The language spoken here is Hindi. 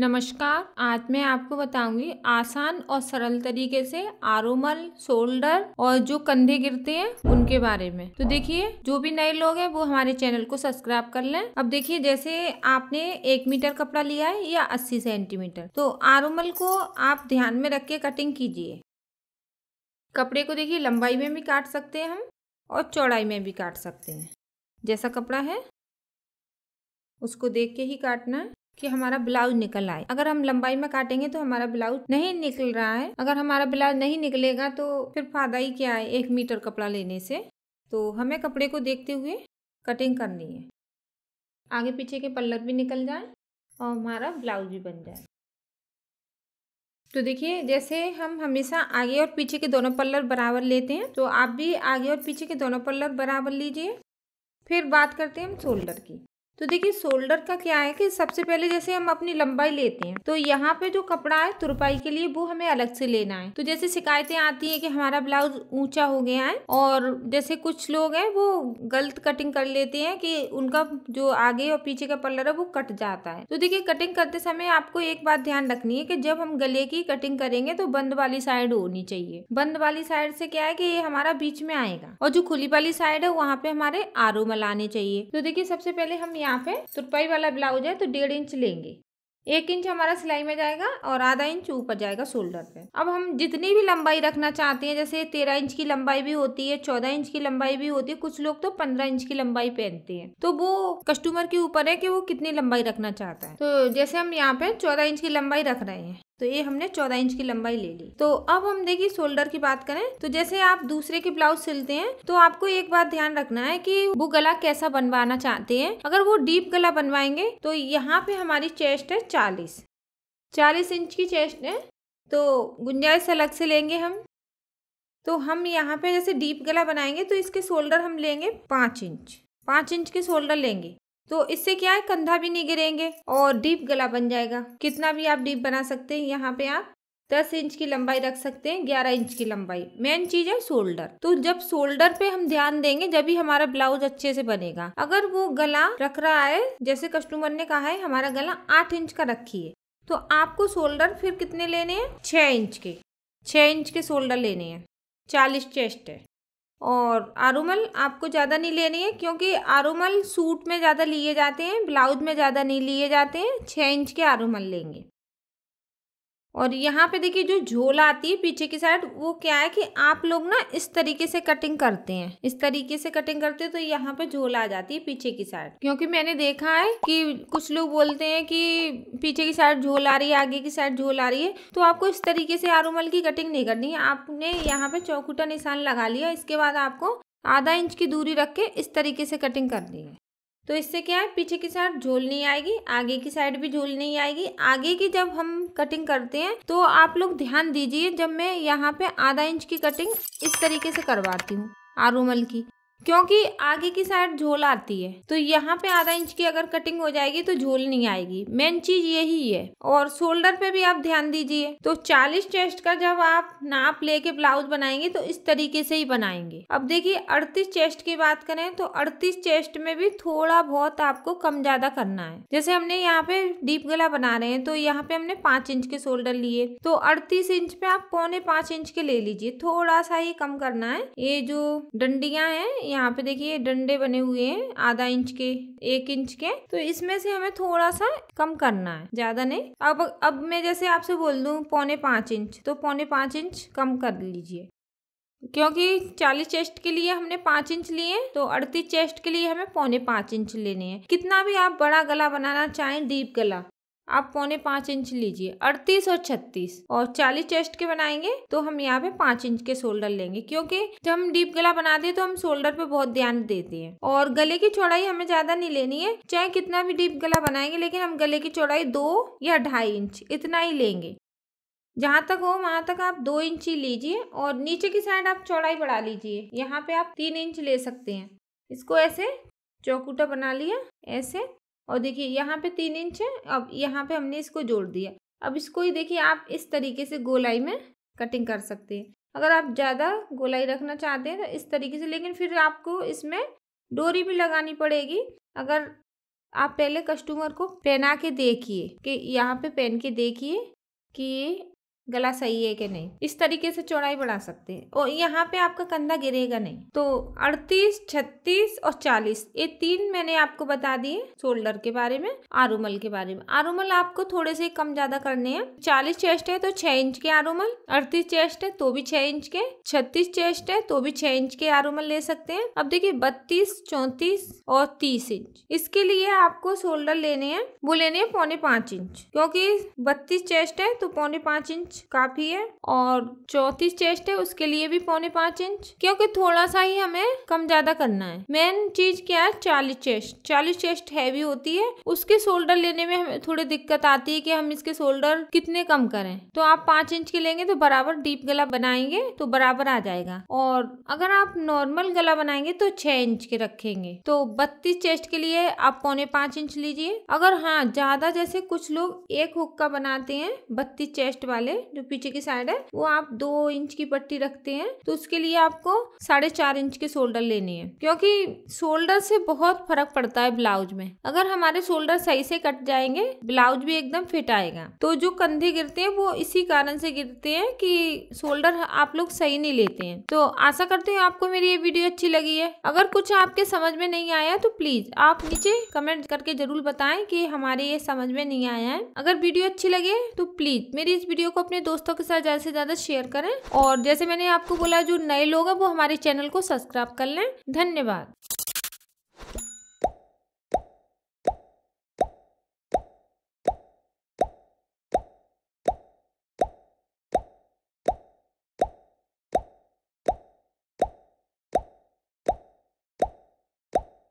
नमस्कार आज मैं आपको बताऊंगी आसान और सरल तरीके से आरोमल शोल्डर और जो कंधे गिरते हैं उनके बारे में तो देखिए जो भी नए लोग हैं वो हमारे चैनल को सब्सक्राइब कर लें अब देखिए जैसे आपने एक मीटर कपड़ा लिया है या अस्सी सेंटीमीटर तो आरोमल को आप ध्यान में रख के कटिंग कीजिए कपड़े को देखिए लंबाई में भी काट सकते हैं हम और चौड़ाई में भी काट सकते हैं जैसा कपड़ा है उसको देख के ही काटना है कि हमारा ब्लाउज निकल आए अगर हम लंबाई में काटेंगे तो हमारा ब्लाउज नहीं निकल रहा है अगर हमारा ब्लाउज नहीं निकलेगा तो फिर फायदा ही क्या है एक मीटर कपड़ा लेने से तो हमें कपड़े को देखते हुए कटिंग करनी है आगे पीछे के पल्लर भी निकल जाए और हमारा ब्लाउज भी बन जाए तो देखिए जैसे हम हमेशा आगे और पीछे के दोनों पल्लर बराबर लेते हैं तो आप भी आगे और पीछे के दोनों पल्लर बराबर लीजिए फिर बात करते हैं हम शोल्डर की तो देखिए शोल्डर का क्या है कि सबसे पहले जैसे हम अपनी लंबाई लेते हैं तो यहाँ पे जो कपड़ा है तुरपाई के लिए वो हमें अलग से लेना है तो जैसे शिकायतें आती है कि हमारा ब्लाउज ऊंचा हो गया है और जैसे कुछ लोग हैं वो गलत कटिंग कर लेते हैं कि उनका जो आगे और पीछे का पल्लर है वो कट जाता है तो देखिये कटिंग करते समय आपको एक बात ध्यान रखनी है की जब हम गले की कटिंग करेंगे तो बंद वाली साइड होनी चाहिए बंद वाली साइड से क्या है की ये हमारा बीच में आएगा और जो खुली वाली साइड है वहाँ पे हमारे आरो मलाने चाहिए तो देखिये सबसे पहले हम यहाँ पे सुरपाई वाला ब्लाउज है तो डेढ़ इंच लेंगे एक इंच हमारा सिलाई में जाएगा और आधा इंच ऊपर जाएगा शोल्डर पे अब हम जितनी भी लंबाई रखना चाहते हैं जैसे तेरह इंच की लंबाई भी होती है चौदह इंच की लंबाई भी होती है कुछ लोग तो पंद्रह इंच की लंबाई पहनते हैं तो वो कस्टमर के ऊपर है कि वो कितनी लंबाई रखना चाहता है तो जैसे हम यहाँ पे चौदह इंच की लंबाई रख रहे हैं तो ये हमने चौदह इंच की लंबाई ले ली तो अब हम देखिए शोल्डर की बात करें तो जैसे आप दूसरे के ब्लाउज सिलते हैं तो आपको एक बात ध्यान रखना है कि वो गला कैसा बनवाना चाहते हैं अगर वो डीप गला बनवाएंगे तो यहाँ पे हमारी चेस्ट है चालीस चालीस इंच की चेस्ट है तो गुंजाइश अलग से लेंगे हम तो हम यहाँ पे जैसे डीप गला बनाएंगे तो इसके शोल्डर हम लेंगे पाँच इंच पाँच इंच के शोल्डर लेंगे तो इससे क्या है कंधा भी नहीं गिरेंगे और डीप गला बन जाएगा कितना भी आप डीप बना सकते हैं यहाँ पे आप दस इंच की लंबाई रख सकते हैं ग्यारह इंच की लंबाई मेन चीज है शोल्डर तो जब शोल्डर पे हम ध्यान देंगे जब भी हमारा ब्लाउज अच्छे से बनेगा अगर वो गला रख रहा है जैसे कस्टमर ने कहा है हमारा गला आठ इंच का रखिए तो आपको शोल्डर फिर कितने लेने हैं छः इंच के छः इंच के शोल्डर लेने हैं चालीस चेस्ट है और आरूमल आपको ज़्यादा नहीं लेनी है क्योंकि आरूमल सूट में ज़्यादा लिए जाते हैं ब्लाउज में ज़्यादा नहीं लिए जाते हैं छः इंच के आरूमल लेंगे और यहाँ पे देखिए जो झोल आती है पीछे की साइड वो क्या है कि आप लोग ना इस तरीके से कटिंग करते हैं इस तरीके से कटिंग करते हैं तो यहाँ पे झोल आ जाती है पीछे की साइड क्योंकि मैंने देखा है कि कुछ लोग बोलते हैं कि पीछे की साइड झोल आ रही है आगे की साइड झोल आ रही है तो आपको इस तरीके से आरूमल की कटिंग नहीं करनी है आपने यहाँ पे चौकूटा निशान लगा लिया इसके बाद आपको आधा इंच की दूरी रख के इस तरीके से कटिंग करनी है तो इससे क्या है पीछे की साइड झोल नहीं आएगी आगे की साइड भी झोल नहीं आएगी आगे की जब हम कटिंग करते हैं तो आप लोग ध्यान दीजिए जब मैं यहाँ पे आधा इंच की कटिंग इस तरीके से करवाती हूँ आरूमल की क्योंकि आगे की साइड झोल आती है तो यहाँ पे आधा इंच की अगर कटिंग हो जाएगी तो झोल नहीं आएगी मेन चीज यही है और शोल्डर पे भी आप ध्यान दीजिए तो 40 चेस्ट का जब आप नाप लेके ब्लाउज बनाएंगे तो इस तरीके से ही बनाएंगे अब देखिए 38 चेस्ट की बात करें तो 38 चेस्ट में भी थोड़ा बहुत आपको कम ज्यादा करना है जैसे हमने यहाँ पे डीप गला बना रहे हैं तो यहाँ पे हमने पांच इंच के शोल्डर लिए तो अड़तीस इंच पे आप पौने पांच इंच के ले लीजिए थोड़ा सा ही कम करना है ये जो डंडिया है यहाँ पे देखिए डंडे बने हुए हैं आधा इंच के एक इंच के तो इसमें से हमें थोड़ा सा कम करना है ज्यादा नहीं अब अब मैं जैसे आपसे बोल दूँ पौने पाँच इंच तो पौने पाँच इंच कम कर लीजिए क्योंकि चालीस चेस्ट के लिए हमने पाँच इंच लिए तो अड़तीस चेस्ट के लिए हमें पौने पाँच इंच लेने हैं कितना भी आप बड़ा गला बनाना चाहें डीप गला आप पौने पाँच इंच लीजिए अड़तीस और छत्तीस और चालीस चेस्ट के बनाएंगे तो हम यहाँ पे पाँच इंच के शोल्डर लेंगे क्योंकि जब हम डीप गला बनाते हैं तो हम शोल्डर पे बहुत ध्यान देते हैं और गले की चौड़ाई हमें ज्यादा नहीं लेनी है चाहे कितना भी डीप गला बनाएंगे लेकिन हम गले की चौड़ाई दो या ढाई इंच इतना ही लेंगे जहाँ तक हो वहाँ तक आप दो इंच ही लीजिए और नीचे की साइड आप चौड़ाई बढ़ा लीजिए यहाँ पे आप तीन इंच ले सकते हैं इसको ऐसे चौकूटा बना लिया ऐसे और देखिए यहाँ पे तीन इंच है अब यहाँ पे हमने इसको जोड़ दिया अब इसको ही देखिए आप इस तरीके से गोलाई में कटिंग कर सकते हैं अगर आप ज़्यादा गोलाई रखना चाहते हैं तो इस तरीके से लेकिन फिर आपको इसमें डोरी भी लगानी पड़ेगी अगर आप पहले कस्टमर को पहना के देखिए कि यहाँ पे पहन के देखिए कि ये गला सही है कि नहीं इस तरीके से चौड़ाई बढ़ा सकते हैं और यहाँ पे आपका कंधा गिरेगा नहीं तो 38, 36 और 40 ये तीन मैंने आपको बता दिए शोल्डर के बारे में आरूमल के बारे में आरूमल आपको थोड़े से कम ज्यादा करने हैं 40 चेस्ट है तो 6 इंच के आरूमल 38 चेस्ट है तो भी 6 इंच के 36 चेस्ट है तो भी 6 इंच के आरूमल ले सकते हैं अब देखिए बत्तीस चौतीस और तीस इंच इसके लिए आपको शोल्डर लेने हैं वो लेने हैं पौने पांच इंच क्योंकि बत्तीस चेस्ट है तो पौने पांच इंच काफी है और चौथी चेस्ट है उसके लिए भी पौने पांच इंच क्योंकि थोड़ा सा ही हमें कम ज्यादा करना है मेन चीज क्या है चालीस चेस्ट चालीस चेस्ट हैवी होती है उसके शोल्डर लेने में हमें थोड़ी दिक्कत आती है कि हम इसके शोल्डर कितने कम करें तो आप पांच इंच के लेंगे तो बराबर डीप गला बनाएंगे तो बराबर आ जाएगा और अगर आप नॉर्मल गला बनाएंगे तो छह इंच के रखेंगे तो बत्तीस चेस्ट के लिए आप पौने पांच इंच लीजिए अगर हाँ ज्यादा जैसे कुछ लोग एक हुक्का बनाते हैं बत्तीस चेस्ट वाले जो पीछे की साइड है वो आप दो इंच की पट्टी रखते हैं तो उसके लिए आपको साढ़े चार इंच के शोल्डर लेने हैं क्योंकि शोल्डर से बहुत फर्क पड़ता है ब्लाउज में अगर हमारे शोल्डर सही से कट जाएंगे ब्लाउज भी एकदम फिट आएगा तो जो कंधे गिरते हैं वो इसी कारण से गिरते हैं कि शोल्डर आप लोग सही नहीं लेते हैं तो आशा करते हैं आपको मेरी ये वीडियो अच्छी लगी है अगर कुछ आपके समझ में नहीं आया तो प्लीज आप नीचे कमेंट करके जरूर बताएं कि हमारे ये समझ में नहीं आया है अगर वीडियो अच्छी लगे तो प्लीज मेरी इस वीडियो को अपने अपने दोस्तों के साथ ज़्यादा से ज़्यादा शेयर करें और जैसे मैंने आपको बोला जो नए लोग हैं वो हमारे चैनल को सब्सक्राइब कर लें धन्यवाद